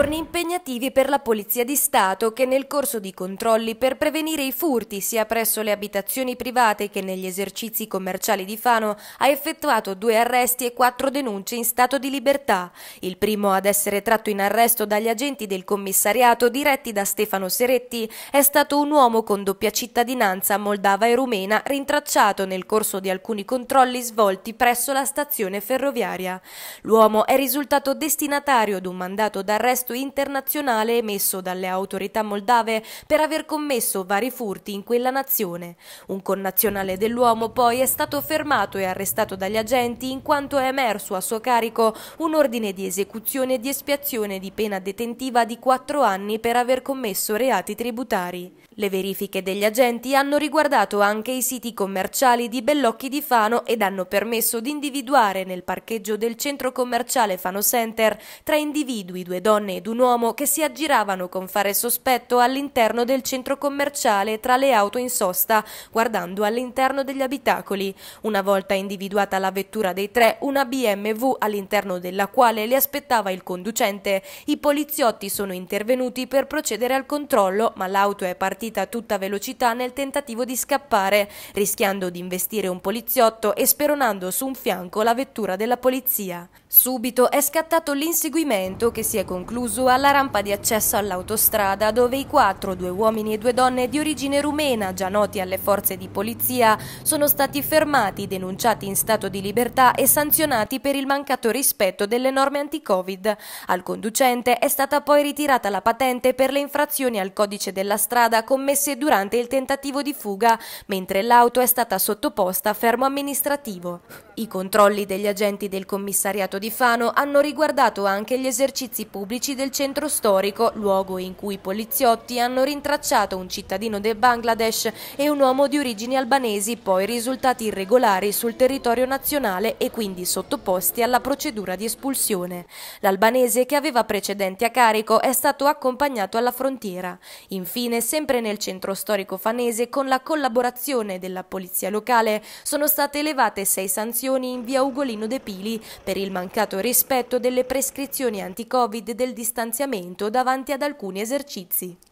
giorni impegnativi per la Polizia di Stato che nel corso di controlli per prevenire i furti sia presso le abitazioni private che negli esercizi commerciali di Fano ha effettuato due arresti e quattro denunce in stato di libertà. Il primo ad essere tratto in arresto dagli agenti del commissariato diretti da Stefano Seretti è stato un uomo con doppia cittadinanza moldava e rumena rintracciato nel corso di alcuni controlli svolti presso la stazione ferroviaria. L'uomo è risultato destinatario ad un mandato d'arresto arresto internazionale emesso dalle autorità moldave per aver commesso vari furti in quella nazione. Un connazionale dell'uomo poi è stato fermato e arrestato dagli agenti in quanto è emerso a suo carico un ordine di esecuzione e di espiazione di pena detentiva di quattro anni per aver commesso reati tributari. Le verifiche degli agenti hanno riguardato anche i siti commerciali di Bellocchi di Fano ed hanno permesso di individuare nel parcheggio del centro commerciale Fano Center tre individui, due donne e ed un uomo che si aggiravano con fare sospetto all'interno del centro commerciale tra le auto in sosta, guardando all'interno degli abitacoli. Una volta individuata la vettura dei tre, una BMW all'interno della quale li aspettava il conducente, i poliziotti sono intervenuti per procedere al controllo, ma l'auto è partita a tutta velocità nel tentativo di scappare, rischiando di investire un poliziotto e speronando su un fianco la vettura della polizia. Subito è scattato l'inseguimento che si è concluso alla rampa di accesso all'autostrada dove i quattro, due uomini e due donne di origine rumena, già noti alle forze di polizia, sono stati fermati, denunciati in stato di libertà e sanzionati per il mancato rispetto delle norme anti-Covid. Al conducente è stata poi ritirata la patente per le infrazioni al codice della strada commesse durante il tentativo di fuga, mentre l'auto è stata sottoposta a fermo amministrativo. I controlli degli agenti del commissariato di Fano hanno riguardato anche gli esercizi pubblici del centro storico, luogo in cui i poliziotti hanno rintracciato un cittadino del Bangladesh e un uomo di origini albanesi poi risultati irregolari sul territorio nazionale e quindi sottoposti alla procedura di espulsione. L'albanese che aveva precedenti a carico è stato accompagnato alla frontiera. Infine, sempre nel centro storico fanese, con la collaborazione della polizia locale, sono state elevate sei sanzioni manifestazioni in via Ugolino De Pili per il mancato rispetto delle prescrizioni anti-Covid del distanziamento davanti ad alcuni esercizi.